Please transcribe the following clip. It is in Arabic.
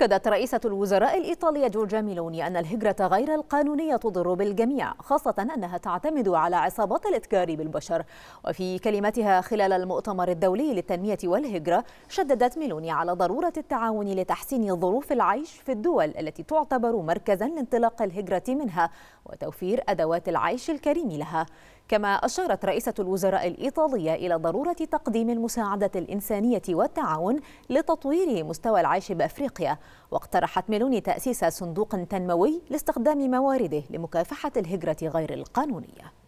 أكدت رئيسة الوزراء الإيطالية جورجا ميلوني أن الهجرة غير القانونية تضر بالجميع خاصة أنها تعتمد على عصابات الإتكار بالبشر وفي كلمتها خلال المؤتمر الدولي للتنمية والهجرة شددت ميلوني على ضرورة التعاون لتحسين ظروف العيش في الدول التي تعتبر مركزا لانطلاق الهجرة منها وتوفير أدوات العيش الكريم لها كما أشارت رئيسة الوزراء الإيطالية إلى ضرورة تقديم المساعدة الإنسانية والتعاون لتطوير مستوى العيش بأفريقيا واقترحت ميلوني تأسيس صندوق تنموي لاستخدام موارده لمكافحة الهجرة غير القانونية